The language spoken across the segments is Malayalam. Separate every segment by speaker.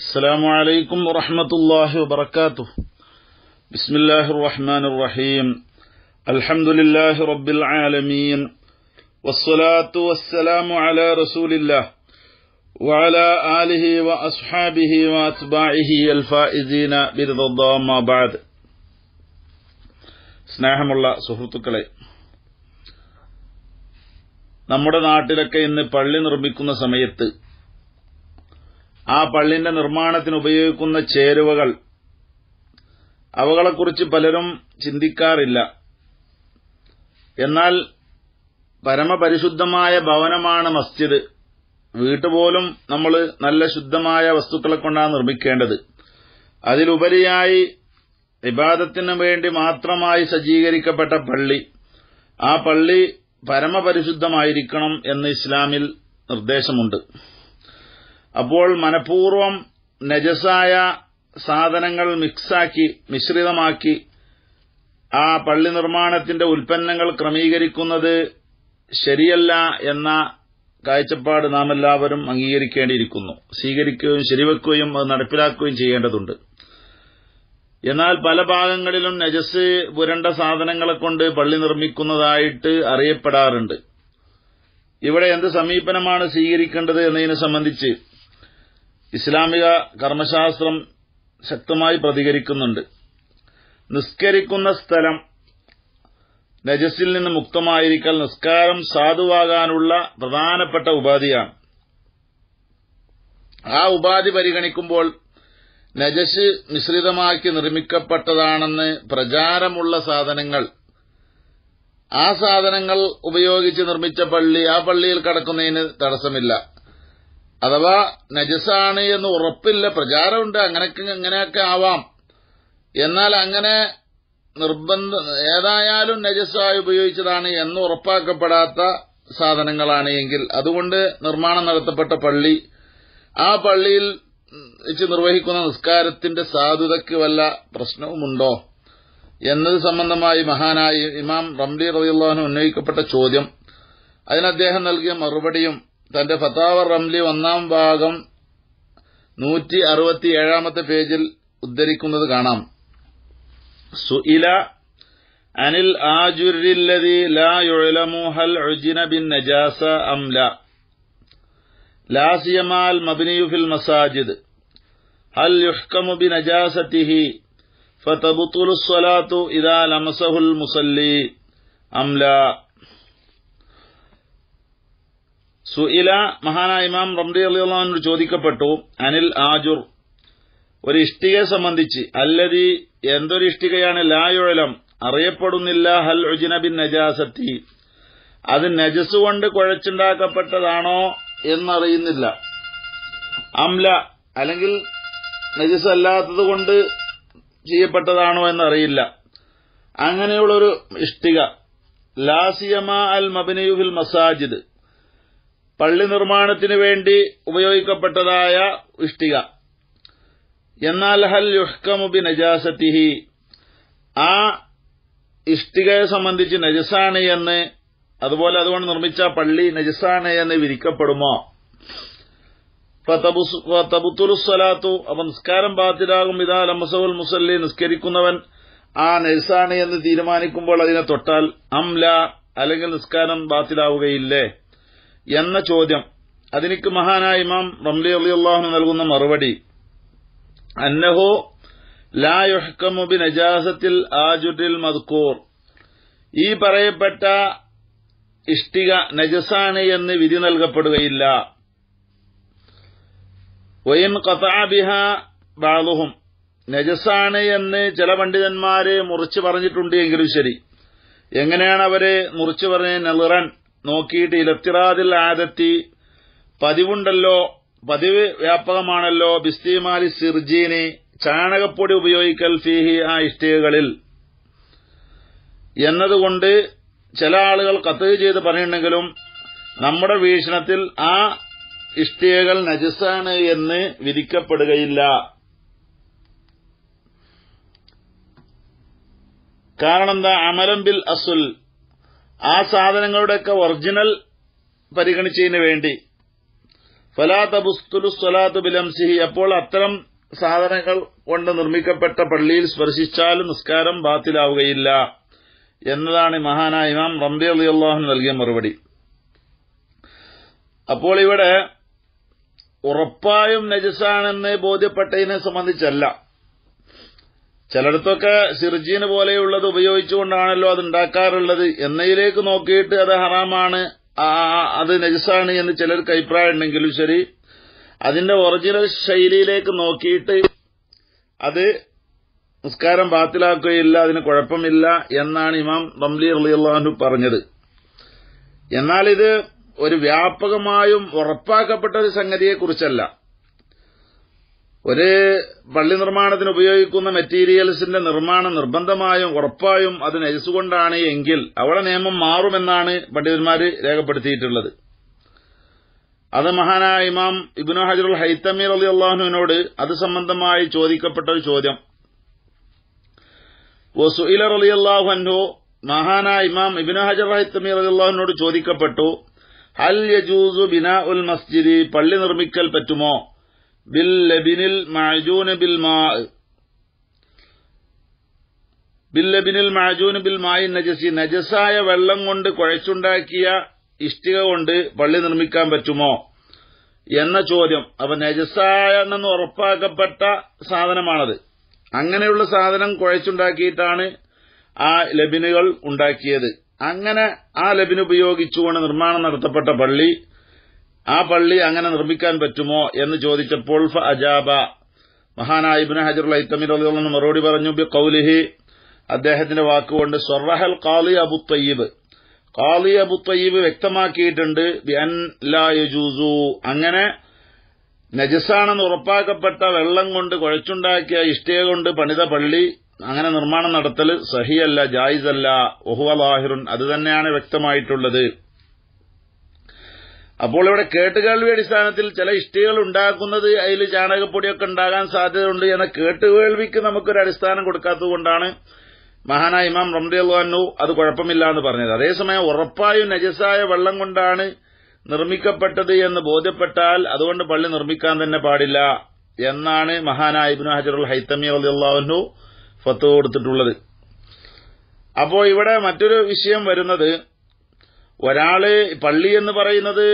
Speaker 1: السلام عليكم ورحمة الله وبركاته بسم الله الرحمن الرحيم الحمد لله رب العالمين والصلاة والسلام على رسول الله وعلى آله وأصحابه وأتباعه الفائزين برضا الله ما بعد സ്നേഹമുള്ള സുഹൃത്തുക്കളെ നമ്മുടെ നാട്ടിലൊക്കെ ഇന്ന് പള്ളി നിർമ്മിക്കുന്ന സമയത്ത് ആ പള്ളിന്റെ നിർമ്മാണത്തിന് ഉപയോഗിക്കുന്ന ചേരുവകൾ അവകളെക്കുറിച്ച് പലരും ചിന്തിക്കാറില്ല എന്നാൽ പരമപരിശുദ്ധമായ ഭവനമാണ് മസ്ജിദ് വീട്ടുപോലും നമ്മൾ നല്ല ശുദ്ധമായ വസ്തുക്കളെ കൊണ്ടാണ് നിർമ്മിക്കേണ്ടത് അതിലുപരിയായി വിവാദത്തിനു വേണ്ടി മാത്രമായി സജ്ജീകരിക്കപ്പെട്ട പള്ളി ആ പള്ളി പരമപരിശുദ്ധമായിരിക്കണം എന്ന് ഇസ്ലാമിൽ നിർദ്ദേശമുണ്ട് അപ്പോൾ മനഃപൂർവ്വം നജസായ സാധനങ്ങൾ മിക്സാക്കി മിശ്രിതമാക്കി ആ പള്ളി നിർമ്മാണത്തിന്റെ ഉൽപ്പന്നങ്ങൾ ക്രമീകരിക്കുന്നത് ശരിയല്ല എന്ന കാഴ്ചപ്പാട് നാം എല്ലാവരും അംഗീകരിക്കേണ്ടിയിരിക്കുന്നു സ്വീകരിക്കുകയും ശരിവെക്കുകയും അത് നടപ്പിലാക്കുകയും ചെയ്യേണ്ടതുണ്ട് എന്നാൽ പല ഭാഗങ്ങളിലും നജസ് പുരണ്ട സാധനങ്ങളെ കൊണ്ട് പള്ളി നിർമ്മിക്കുന്നതായിട്ട് അറിയപ്പെടാറുണ്ട് ഇവിടെ എന്ത് സമീപനമാണ് സ്വീകരിക്കേണ്ടത് എന്നതിനെ സംബന്ധിച്ച് ഇസ്ലാമിക കർമ്മശാസ്ത്രം ശക്തമായി പ്രതികരിക്കുന്നുണ്ട് നിസ്കരിക്കുന്ന സ്ഥലം നജസിൽ നിന്ന് മുക്തമായിരിക്കൽ നിസ്കാരം സാധുവാകാനുള്ള പ്രധാനപ്പെട്ട ഉപാധിയാണ് ആ ഉപാധി പരിഗണിക്കുമ്പോൾ നജസ് മിശ്രിതമാക്കി നിർമ്മിക്കപ്പെട്ടതാണെന്ന് പ്രചാരമുള്ള സാധനങ്ങൾ ആ സാധനങ്ങൾ ഉപയോഗിച്ച് നിർമ്മിച്ച പള്ളി ആ പള്ളിയിൽ കടക്കുന്നതിന് തടസ്സമില്ല അഥവാ നജസാണ് എന്ന് ഉറപ്പില്ല പ്രചാരമുണ്ട് അങ്ങനെയൊക്കെ അങ്ങനെയൊക്കെ ആവാം എന്നാൽ അങ്ങനെ നിർബന്ധ ഏതായാലും നജസ്സായി ഉപയോഗിച്ചതാണ് എന്ന് ഉറപ്പാക്കപ്പെടാത്ത സാധനങ്ങളാണ് എങ്കിൽ അതുകൊണ്ട് നിർമ്മാണം നടത്തപ്പെട്ട പള്ളി ആ പള്ളിയിൽ വെച്ച് നിർവഹിക്കുന്ന നിസ്കാരത്തിന്റെ സാധുതയ്ക്ക് വല്ല പ്രശ്നവുമുണ്ടോ എന്നത് സംബന്ധമായി മഹാനായി ഇമാം റംലി റബിയുള്ളവന് ഉന്നയിക്കപ്പെട്ട ചോദ്യം അതിനദ്ദേഹം നൽകിയ മറുപടിയും തന്റെ ഫത്താവർ റംലി ഒന്നാം ഭാഗം നൂറ്റി അറുപത്തിയേഴാമത്തെ പേജിൽ ഉദ്ധരിക്കുന്നത് കാണാം സുഇല അനിൽ ആജുരില്ലതി ലാ യുഴലമു ഹൽ ബിൻ നജാസ അം ലാസിയമാൽ മബ്നിയു ഫിൽ മസാജിദ് ഹൽ യുഷ്കമു ബി നജാസതിഹി ഫതബുത്തുൽ സ്വലാത്തു إذا ലമസഹുൽ മുസല്ലി أم സുഇല മഹാനായ ഇമാം റംഡി അലിയുള്ളവനോട് ചോദിക്കപ്പെട്ടു അനിൽ ആജുർ ഒരു ഇഷ്ടികയെ സംബന്ധിച്ച് അല്ലതി എന്തൊരു ഇഷ്ടികയാണ് ലായുഴലം അറിയപ്പെടുന്നില്ല ഹൽ ഉജിനബിൻ നജാസത്തി അത് നജസ് കൊണ്ട് കുഴച്ചുണ്ടാക്കപ്പെട്ടതാണോ എന്നറിയുന്നില്ല അംല അല്ലെങ്കിൽ നജസ് അല്ലാത്തത് കൊണ്ട് ചെയ്യപ്പെട്ടതാണോ എന്നറിയില്ല അങ്ങനെയുള്ളൊരു ഇഷ്ടിക ലാസിയമ അൽ മബിനയുഹിൽ മസാജിദ് പള്ളി നിർമ്മാണത്തിന് വേണ്ടി ഉപയോഗിക്കപ്പെട്ടതായ ഇഷ്ടിക എന്നാൽ ഹൽ യുഷ്കമുബി നജാസത്തിഹി ആ ഇഷ്ടികയെ സംബന്ധിച്ച് നജസാണ് എന്ന് അതുപോലെ അതുകൊണ്ട് നിർമ്മിച്ച പള്ളി നജസാണ് എന്ന് വിരിക്കപ്പെടുമോ ഫതബുത്തുലുസ്സലാത്തു അപ്പൊ നിസ്കാരം ബാത്തിലാകും ഇതാ ലംസവുൽ മുസല്ലി നിസ്കരിക്കുന്നവൻ ആ നജസാണ് എന്ന് തീരുമാനിക്കുമ്പോൾ അതിനെ തൊട്ടാൽ അംല അല്ലെങ്കിൽ നിസ്കാരം ബാത്തിലാവുകയില്ലേ എന്ന ചോദ്യം അതിനിക്ക് മഹാനായ ഇമാം റംലി അലി അള്ളാഹു നൽകുന്ന മറുപടി അന്നഹോ ലായുഹക്കമുബി നജാസത്തിൽ ആജുഡിൽ മദ്കൂർ ഈ പറയപ്പെട്ട ഇഷ്ടിക നജസാണ് എന്ന് വിധി നൽകപ്പെടുകയില്ല വയൻ കഥാബിഹ ബാലുഹും നജസാണ് എന്ന് ചില പണ്ഡിതന്മാരെ മുറിച്ചു പറഞ്ഞിട്ടുണ്ട് എങ്കിലും ശരി എങ്ങനെയാണ് അവരെ മുറിച്ചു പറഞ്ഞ നെളിറൻ നോക്കിയിട്ട് ഇലഫ്തിറാദിൽ ആദത്തി പതിവുണ്ടല്ലോ പതിവ് വ്യാപകമാണല്ലോ ബിസ്തിമാലി സിർജീനി ചാണകപ്പൊടി ഉപയോഗിക്കൽ ഫീഹി ആ ഇഷ്ടികകളിൽ എന്നതുകൊണ്ട് ചില ആളുകൾ കത്ത് ചെയ്ത് പറയുന്നെങ്കിലും നമ്മുടെ വീക്ഷണത്തിൽ ആ ഇഷ്ടികകൾ നജസാണ് എന്ന് വിധിക്കപ്പെടുകയില്ല കാരണം എന്താ അമലം ബിൽ അസുൽ ആ സാധനങ്ങളുടെയൊക്കെ ഒറിജിനൽ പരിഗണിച്ചതിന് വേണ്ടി ഫലാത്ത് അബുസ്തുലു സ്വലാത്ത് ബിലംസിഹി അപ്പോൾ അത്തരം സാധനങ്ങൾ കൊണ്ട് നിർമ്മിക്കപ്പെട്ട പള്ളിയിൽ സ്പർശിച്ചാലും നിസ്കാരം ബാത്തിലാവുകയില്ല എന്നതാണ് മഹാനായ ഇമാം റംബി അള്ളാഹു നൽകിയ മറുപടി അപ്പോൾ ഇവിടെ ഉറപ്പായും നജസാണെന്ന് ബോധ്യപ്പെട്ടതിനെ സംബന്ധിച്ചല്ല ചിലയിടത്തൊക്കെ സിർജീന് പോലെയുള്ളത് ഉപയോഗിച്ചുകൊണ്ടാണല്ലോ അത് ഉണ്ടാക്കാറുള്ളത് എന്നയിലേക്ക് നോക്കിയിട്ട് അത് ഹറാമാണ് അത് നെജസാണ് എന്ന് ചിലർക്ക് അഭിപ്രായം ഉണ്ടെങ്കിലും ശരി അതിന്റെ ഒറിജിനൽ ശൈലിയിലേക്ക് നോക്കിയിട്ട് അത് നിസ്കാരം ബാത്തിലാക്കുകയില്ല അതിന് കുഴപ്പമില്ല എന്നാണ് ഇമാം റംലി അള്ളിയല്ലാഹു പറഞ്ഞത് എന്നാൽ ഇത് ഒരു വ്യാപകമായും ഉറപ്പാക്കപ്പെട്ട ഒരു സംഗതിയെക്കുറിച്ചല്ല ഒരു പള്ളി നിർമ്മാണത്തിന് ഉപയോഗിക്കുന്ന മെറ്റീരിയൽസിന്റെ നിർമ്മാണം നിർബന്ധമായും ഉറപ്പായും അത് നയിച്ചുകൊണ്ടാണ് എങ്കിൽ അവളെ നിയമം മാറുമെന്നാണ് പണ്ഡിതന്മാർ രേഖപ്പെടുത്തിയിട്ടുള്ളത് അത് മഹാനായ ഇമാം ഇബ്നു ഹജറുൽ ഹൈത്തമീർ അലി അള്ളാഹുവിനോട് അത് സംബന്ധമായി ചോദിക്കപ്പെട്ട ഒരു ചോദ്യം വസുഇലർ അലി അള്ളാഹു അൻഹു മഹാനായ ഇമാം ഇബ്നു ഹജർ ഹൈത്തമീർ അലി അള്ളാഹുവിനോട് ചോദിക്കപ്പെട്ടു ഹൽ യജൂസു ബിന ഉൽ മസ്ജിദി പള്ളി നിർമ്മിക്കൽ പറ്റുമോ ബില്ലബിനിൽ മഅജൂന ബിൽ ബില്ലബിനിൽ മഅജൂന ബിൽമായി നജസി നജസായ വെള്ളം കൊണ്ട് കുഴച്ചുണ്ടാക്കിയ ഇഷ്ടിക കൊണ്ട് പള്ളി നിർമ്മിക്കാൻ പറ്റുമോ എന്ന ചോദ്യം അപ്പൊ നജസാണെന്ന് ഉറപ്പാക്കപ്പെട്ട സാധനമാണത് അങ്ങനെയുള്ള സാധനം കുഴച്ചുണ്ടാക്കിയിട്ടാണ് ആ ലബിനുകൾ ഉണ്ടാക്കിയത് അങ്ങനെ ആ ലബിൻ ഉപയോഗിച്ചുകൊണ്ട് നിർമ്മാണം നടത്തപ്പെട്ട പള്ളി ആ പള്ളി അങ്ങനെ നിർമ്മിക്കാൻ പറ്റുമോ എന്ന് ചോദിച്ചപ്പോൾ ഫ അജാബ മഹാനായ ഇബ്നു ഹജറുൽ ഐത്തമിറന്ന് മറുപടി പറഞ്ഞു ബി കൌലിഹി അദ്ദേഹത്തിന്റെ വാക്കുകൊണ്ട് സൊറഹൽ ഖാലി അബു തയ്യബ് ഖാലി അബു തയ്യബ് വ്യക്തമാക്കിയിട്ടുണ്ട് ബി അൻ ലാ യജൂസു അങ്ങനെ നജസാണെന്ന് ഉറപ്പാക്കപ്പെട്ട വെള്ളം കൊണ്ട് കുഴച്ചുണ്ടാക്കിയ ഇഷ്ടിക കൊണ്ട് പണിത പള്ളി അങ്ങനെ നിർമ്മാണം നടത്തൽ സഹിയല്ല ജായിസല്ല ഒഹുവ ലാഹിറുൻ അത് തന്നെയാണ് വ്യക്തമായിട്ടുള്ളത് അപ്പോൾ ഇവിടെ കേട്ടുകേൾവി അടിസ്ഥാനത്തിൽ ചില ഇഷ്ടികൾ ഉണ്ടാക്കുന്നത് അതിൽ ചാണകപ്പൊടിയൊക്കെ ഉണ്ടാകാൻ സാധ്യതയുണ്ട് എന്ന കേട്ടുകേൾവിക്ക് നമുക്കൊരു അടിസ്ഥാനം കൊടുക്കാത്തതുകൊണ്ടാണ് മഹാനായ ഇമാം റംദിയല്ലാനു അത് കുഴപ്പമില്ല എന്ന് പറഞ്ഞത് അതേസമയം ഉറപ്പായും നജസായ വെള്ളം കൊണ്ടാണ് നിർമ്മിക്കപ്പെട്ടത് എന്ന് ബോധ്യപ്പെട്ടാൽ അതുകൊണ്ട് പള്ളി നിർമ്മിക്കാൻ തന്നെ പാടില്ല എന്നാണ് മഹാനായ ഇബ്നു ഹജറുൽ ഹൈത്തമി അള്ളാഹു ഫത്തു കൊടുത്തിട്ടുള്ളത് അപ്പോ ഇവിടെ മറ്റൊരു വിഷയം വരുന്നത് ഒരാള് പള്ളി എന്ന് പറയുന്നത്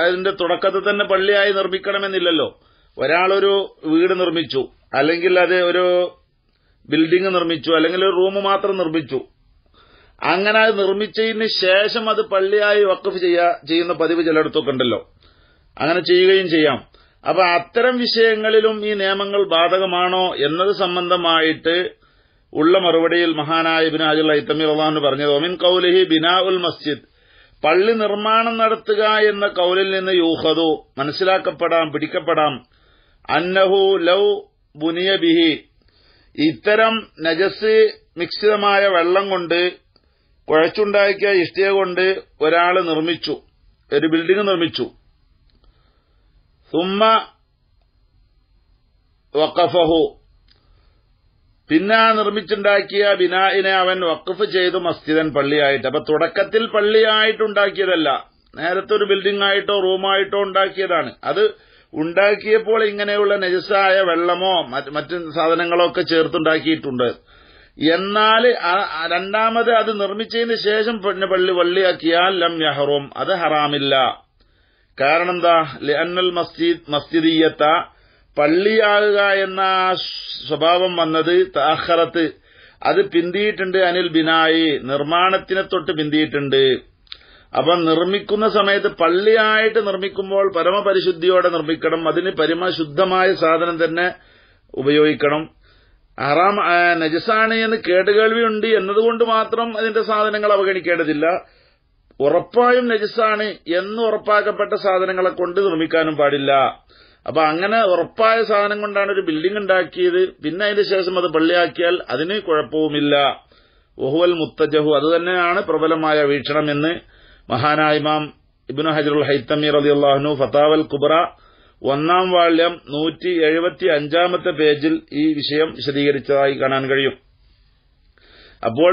Speaker 1: അതിന്റെ തുടക്കത്തിൽ തന്നെ പള്ളിയായി നിർമ്മിക്കണമെന്നില്ലല്ലോ ഒരാളൊരു വീട് നിർമ്മിച്ചു അല്ലെങ്കിൽ അത് ഒരു ബിൽഡിംഗ് നിർമ്മിച്ചു അല്ലെങ്കിൽ ഒരു റൂം മാത്രം നിർമ്മിച്ചു അങ്ങനെ അത് നിർമ്മിച്ചതിന് ശേഷം അത് പള്ളിയായി വക്കഫ് ചെയ്യുന്ന പതിവ് ചിലയിടത്തൊക്കെ ഉണ്ടല്ലോ അങ്ങനെ ചെയ്യുകയും ചെയ്യാം അപ്പൊ അത്തരം വിഷയങ്ങളിലും ഈ നിയമങ്ങൾ ബാധകമാണോ എന്നത് സംബന്ധമായിട്ട് ഉള്ള മറുപടിയിൽ മഹാനായ ബിനാജുള്ള ഐത്തമി അള്ളാഹു പറഞ്ഞത് ഒമിൻ കൌലഹി ബിനാ ഉൽ മസ്ജിദ് പള്ളി നിർമ്മാണം നടത്തുക എന്ന കൌലിൽ നിന്ന് യൂഹതു മനസ്സിലാക്കപ്പെടാം പിടിക്കപ്പെടാം അന്നഹു ലൗ ബുനിയ ബിഹി ഇത്തരം നജസ് മിക്സിതമായ വെള്ളം കൊണ്ട് കുഴച്ചുണ്ടാക്കിയ ഇഷ്ടിക കൊണ്ട് ഒരാൾ നിർമ്മിച്ചു ഒരു ബിൽഡിംഗ് നിർമ്മിച്ചു സുമ്മ വക്കഫഹു പിന്നെ ആ നിർമ്മിച്ചുണ്ടാക്കിയ ബിനായിനെ അവൻ വഖഫ് ചെയ്തു മസ്ജിദൻ പള്ളിയായിട്ട് അപ്പൊ തുടക്കത്തിൽ പള്ളിയായിട്ടുണ്ടാക്കിയതല്ല നേരത്തെ ഒരു ബിൽഡിംഗ് ആയിട്ടോ റൂമായിട്ടോ ഉണ്ടാക്കിയതാണ് അത് ഉണ്ടാക്കിയപ്പോൾ ഇങ്ങനെയുള്ള നജസായ വെള്ളമോ മറ്റു സാധനങ്ങളോ ഒക്കെ ചേർത്തുണ്ടാക്കിയിട്ടുണ്ട് എന്നാൽ രണ്ടാമത് അത് നിർമ്മിച്ചതിന് ശേഷം പിന്നെ പള്ളി വള്ളിയാക്കിയാൽ ലം യഹറും അത് ഹറാമില്ല കാരണം എന്താ ലിയന്നൽ മസ്ജിദ് മസ്ജിദിയത്ത പള്ളിയാകുക എന്ന സ്വഭാവം വന്നത് താഹറത്ത് അത് പിന്തിയിട്ടുണ്ട് അനിൽ ബിനായി നിർമ്മാണത്തിനെ തൊട്ട് പിന്തിയിട്ടുണ്ട് അപ്പൊ നിർമ്മിക്കുന്ന സമയത്ത് പള്ളിയായിട്ട് നിർമ്മിക്കുമ്പോൾ പരമപരിശുദ്ധിയോടെ നിർമ്മിക്കണം അതിന് പരമശുദ്ധമായ സാധനം തന്നെ ഉപയോഗിക്കണം ഹറാം നജസാണ് എന്ന് കേടുകേൾവിയുണ്ട് എന്നതുകൊണ്ട് മാത്രം അതിന്റെ സാധനങ്ങൾ അവഗണിക്കേണ്ടതില്ല ഉറപ്പായും നജസാണ് എന്ന് ഉറപ്പാക്കപ്പെട്ട സാധനങ്ങളെ കൊണ്ട് നിർമ്മിക്കാനും പാടില്ല അപ്പൊ അങ്ങനെ ഉറപ്പായ സാധനം കൊണ്ടാണ് ഒരു ബിൽഡിംഗ് ഉണ്ടാക്കിയത് പിന്നെ അതിന് ശേഷം അത് പള്ളിയാക്കിയാൽ അതിന് കുഴപ്പവുമില്ല ഒഹുവൽ മുത്തജഹു അതുതന്നെയാണ് പ്രബലമായ വീക്ഷണം എന്ന് മഹാനായ ഇമാം ഇബിനു ഹജറുൽ ഹൈത്തമി റലിയുള്ളാഹുനു ഫത്താവൽ കുബ്ര ഒന്നാം വാള്യം നൂറ്റി എഴുപത്തി അഞ്ചാമത്തെ പേജിൽ ഈ വിഷയം വിശദീകരിച്ചതായി കാണാൻ കഴിയും അപ്പോൾ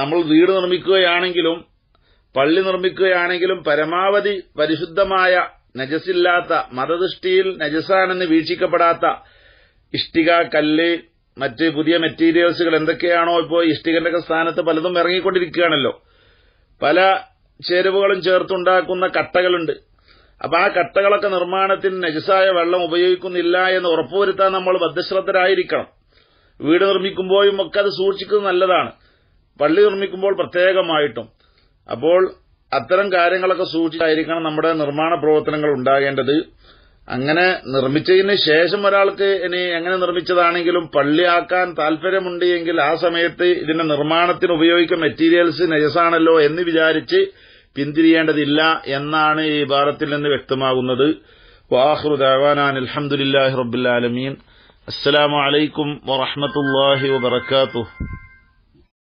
Speaker 1: നമ്മൾ വീട് നിർമ്മിക്കുകയാണെങ്കിലും പള്ളി നിർമ്മിക്കുകയാണെങ്കിലും പരമാവധി പരിശുദ്ധമായ നജസില്ലാത്ത മതദൃഷ്ടിയിൽ നജസാണെന്ന് വീക്ഷിക്കപ്പെടാത്ത ഇഷ്ടിക കല്ല് മറ്റ് പുതിയ മെറ്റീരിയൽസുകൾ എന്തൊക്കെയാണോ ഇപ്പോൾ ഇഷ്ടികന്റെ ഒക്കെ സ്ഥാനത്ത് പലതും ഇറങ്ങിക്കൊണ്ടിരിക്കുകയാണല്ലോ പല ചേരുവകളും ചേർത്തുണ്ടാക്കുന്ന കട്ടകളുണ്ട് അപ്പൊ ആ കട്ടകളൊക്കെ നിർമ്മാണത്തിന് നജസായ വെള്ളം ഉപയോഗിക്കുന്നില്ല എന്ന് ഉറപ്പുവരുത്താൻ നമ്മൾ ബദ്ധശ്രദ്ധരായിരിക്കണം വീട് നിർമ്മിക്കുമ്പോഴും ഒക്കെ അത് സൂക്ഷിക്കുന്നത് നല്ലതാണ് പള്ളി നിർമ്മിക്കുമ്പോൾ പ്രത്യേകമായിട്ടും അപ്പോൾ അത്തരം കാര്യങ്ങളൊക്കെ സൂക്ഷിച്ചായിരിക്കണം നമ്മുടെ നിർമ്മാണ പ്രവർത്തനങ്ങൾ ഉണ്ടാകേണ്ടത് അങ്ങനെ നിർമ്മിച്ചതിന് ശേഷം ഒരാൾക്ക് ഇനി എങ്ങനെ നിർമ്മിച്ചതാണെങ്കിലും പള്ളിയാക്കാൻ താൽപര്യമുണ്ട് എങ്കിൽ ആ സമയത്ത് ഇതിന്റെ നിർമ്മാണത്തിന് ഉപയോഗിക്കുന്ന മെറ്റീരിയൽസ് നജസാണല്ലോ എന്ന് വിചാരിച്ച് പിന്തിരിയേണ്ടതില്ല എന്നാണ് ഈ ഭാരത്തിൽ നിന്ന് വ്യക്തമാകുന്നത് വാഹു ദേവാനാൻ അലഹമുല്ലാഹി റബുല്ലാലമീൻ വലൈക്കും വാഹമത്തല്ലാഹി വാത്തു